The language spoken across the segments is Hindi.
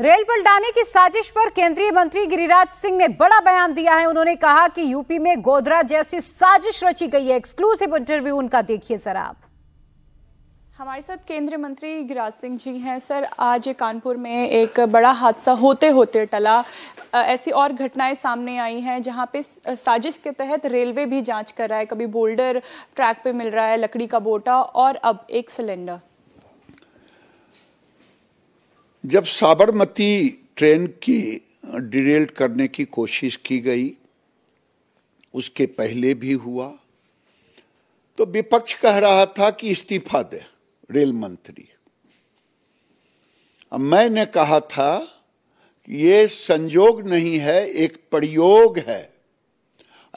रेल पलटाने की साजिश पर केंद्रीय मंत्री गिरिराज सिंह ने बड़ा बयान दिया है उन्होंने कहा कि यूपी में गोधरा जैसी साजिश रची गई है एक्सक्लूसिव इंटरव्यू उनका देखिए सर आप हमारे साथ केंद्रीय मंत्री गिरिराज सिंह जी हैं सर आज कानपुर में एक बड़ा हादसा होते होते टला ऐसी और घटनाएं सामने आई हैं जहां पे साजिश के तहत रेलवे भी जांच कर रहा है कभी बोल्डर ट्रैक पे मिल रहा है लकड़ी का बोटा और अब एक सिलेंडर जब साबरमती ट्रेन की डिरेल करने की कोशिश की गई उसके पहले भी हुआ तो विपक्ष कह रहा था कि इस्तीफा दे रेल मंत्री अब मैंने कहा था कि ये संजोग नहीं है एक प्रयोग है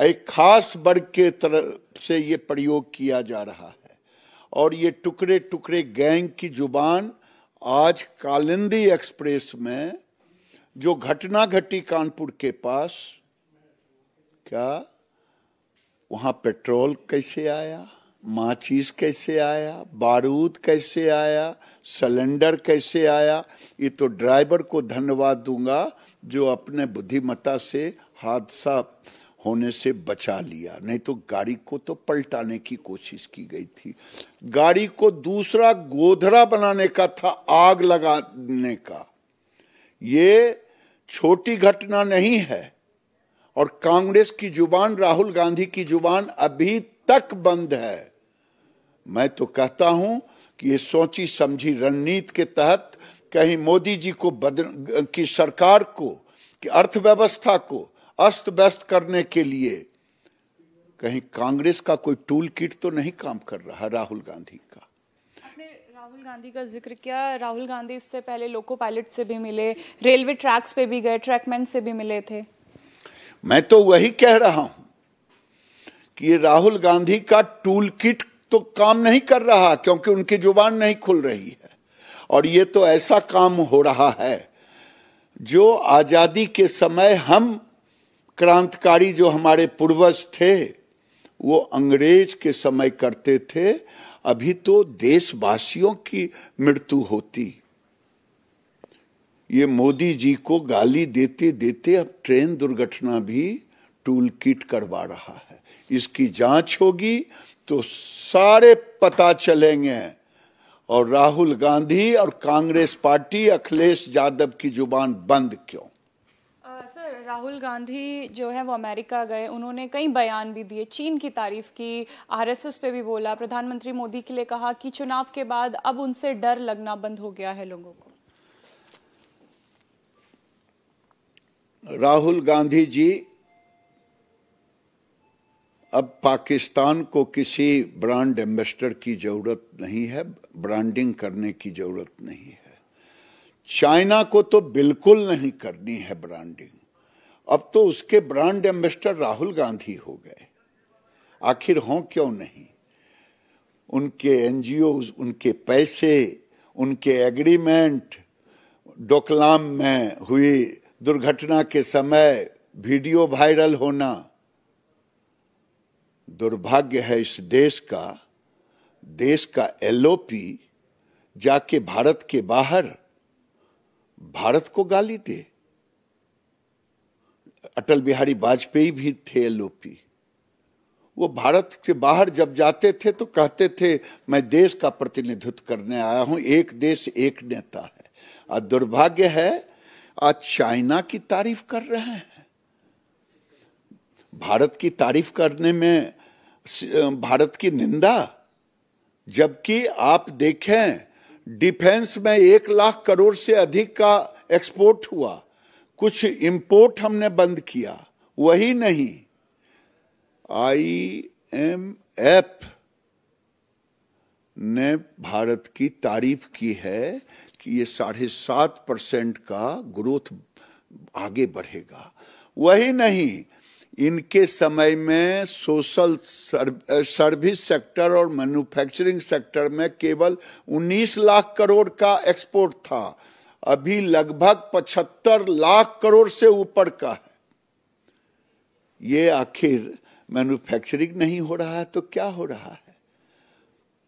एक खास वर्ग के तरफ से ये प्रयोग किया जा रहा है और ये टुकड़े टुकड़े गैंग की जुबान आज कालिंदी एक्सप्रेस में जो घटना घटी कानपुर के पास क्या वहां पेट्रोल कैसे आया माचिस कैसे आया बारूद कैसे आया सिलेंडर कैसे आया ये तो ड्राइवर को धन्यवाद दूंगा जो अपने बुद्धिमत्ता से हादसा होने से बचा लिया नहीं तो गाड़ी को तो पलटाने की कोशिश की गई थी गाड़ी को दूसरा गोधरा बनाने का था आग लगाने का ये छोटी घटना नहीं है और कांग्रेस की जुबान राहुल गांधी की जुबान अभी तक बंद है मैं तो कहता हूं कि ये सोची समझी रणनीति के तहत कहीं मोदी जी को बदल की सरकार को कि अर्थव्यवस्था को अस्त व्यस्त करने के लिए कहीं कांग्रेस का कोई टूल किट तो नहीं काम कर रहा राहुल गांधी का राहुल गांधी का जिक्र किया राहुल गांधी इससे पहले लोको पायलट से भी मिले रेलवे ट्रैक्स पे भी गए ट्रैकमैन से भी मिले थे मैं तो वही कह रहा हूं कि ये राहुल गांधी का टूल किट तो काम नहीं कर रहा क्योंकि उनकी जुबान नहीं खुल रही है और ये तो ऐसा काम हो रहा है जो आजादी के समय हम क्रांतिकारी जो हमारे पूर्वज थे वो अंग्रेज के समय करते थे अभी तो देशवासियों की मृत्यु होती ये मोदी जी को गाली देते देते अब ट्रेन दुर्घटना भी टूल किट करवा रहा है इसकी जांच होगी तो सारे पता चलेंगे और राहुल गांधी और कांग्रेस पार्टी अखिलेश यादव की जुबान बंद क्यों राहुल गांधी जो है वो अमेरिका गए उन्होंने कई बयान भी दिए चीन की तारीफ की आरएसएस पे भी बोला प्रधानमंत्री मोदी के लिए कहा कि चुनाव के बाद अब उनसे डर लगना बंद हो गया है लोगों को राहुल गांधी जी अब पाकिस्तान को किसी ब्रांड एम्बेसडर की जरूरत नहीं है ब्रांडिंग करने की जरूरत नहीं है चाइना को तो बिल्कुल नहीं करनी है ब्रांडिंग अब तो उसके ब्रांड एम्बेसडर राहुल गांधी हो गए आखिर हों क्यों नहीं उनके एनजीओ उनके पैसे उनके एग्रीमेंट डोकलाम में हुई दुर्घटना के समय वीडियो वायरल होना दुर्भाग्य है इस देश का देश का एलओपी जाके भारत के बाहर भारत को गाली दे अटल बिहारी वाजपेयी भी थे एलओपी वो भारत के बाहर जब जाते थे तो कहते थे मैं देश का प्रतिनिधित्व करने आया हूं एक देश एक नेता है और दुर्भाग्य है आज चाइना की तारीफ कर रहे हैं भारत की तारीफ करने में भारत की निंदा जबकि आप देखें डिफेंस में एक लाख करोड़ से अधिक का एक्सपोर्ट हुआ कुछ इंपोर्ट हमने बंद किया वही नहीं आई एम एफ ने भारत की तारीफ की है कि ये साढ़े सात परसेंट का ग्रोथ आगे बढ़ेगा वही नहीं इनके समय में सोशल सर्विस सेक्टर और मैन्युफैक्चरिंग सेक्टर में केवल 19 लाख करोड़ का एक्सपोर्ट था अभी लगभग 75 लाख करोड़ से ऊपर का है ये आखिर मैन्युफैक्चरिंग नहीं हो रहा है तो क्या हो रहा है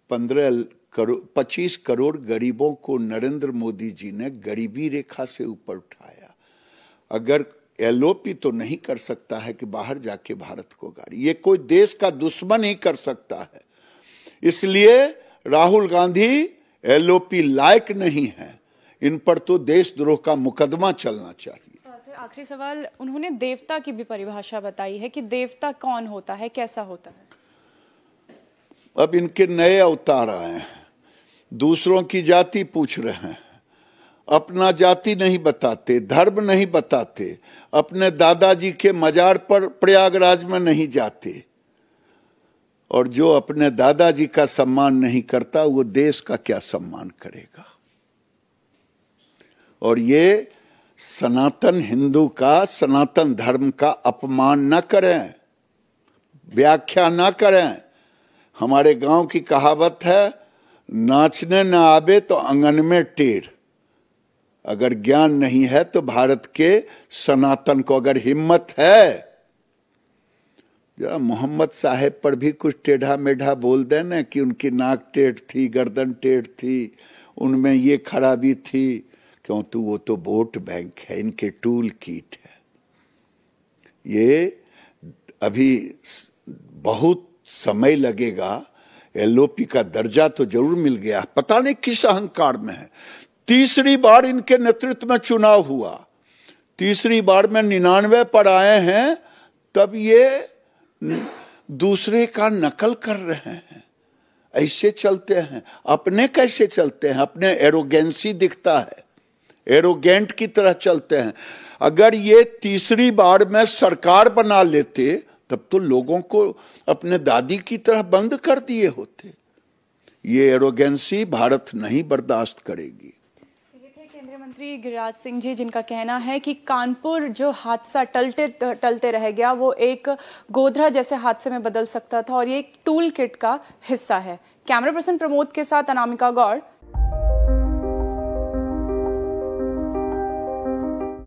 पंद्रह करोड़ पच्चीस करोड़ गरीबों को नरेंद्र मोदी जी ने गरीबी रेखा से ऊपर उठाया अगर एलओपी तो नहीं कर सकता है कि बाहर जाके भारत को गाड़ी ये कोई देश का दुश्मन ही कर सकता है इसलिए राहुल गांधी एलओपी लायक नहीं है इन पर तो देशद्रोह का मुकदमा चलना चाहिए हाँ, आखिरी सवाल उन्होंने देवता की भी परिभाषा बताई है कि देवता कौन होता है कैसा होता है अब इनके नए अवतार आए हैं दूसरों की जाति पूछ रहे हैं अपना जाति नहीं बताते धर्म नहीं बताते अपने दादाजी के मजार पर प्रयागराज में नहीं जाते और जो अपने दादाजी का सम्मान नहीं करता वो देश का क्या सम्मान करेगा और ये सनातन हिंदू का सनातन धर्म का अपमान न करें व्याख्या न करें हमारे गांव की कहावत है नाचने न आवे तो अंगन में टेर अगर ज्ञान नहीं है तो भारत के सनातन को अगर हिम्मत है जरा मोहम्मद साहेब पर भी कुछ टेढ़ा मेढ़ा बोल देना कि उनकी नाक टेढ़ थी गर्दन टेढ़ थी उनमें ये खराबी थी क्योंकि वो तो वोट बैंक है इनके टूल किट है ये अभी बहुत समय लगेगा एलओपी का दर्जा तो जरूर मिल गया पता नहीं किस अहंकार में है तीसरी बार इनके नेतृत्व में चुनाव हुआ तीसरी बार में निन्यानवे पर आए हैं तब ये दूसरे का नकल कर रहे हैं ऐसे चलते हैं अपने कैसे चलते हैं अपने एरोगेंसी दिखता है एरोगेंट की तरह चलते हैं अगर ये तीसरी बार में सरकार बना लेते तब तो लोगों को अपने दादी की तरह बंद कर दिए होते ये एरोगेंसी भारत नहीं बर्दाश्त करेगी मंत्री गिरिराज सिंह जी जिनका कहना है कि कानपुर जो हादसा टलते टलते रह गया वो एक गोधरा जैसे हादसे में बदल सकता था और ये एक टूल किट का हिस्सा है कैमरा पर्सन प्रमोद के साथ अनामिका गौड़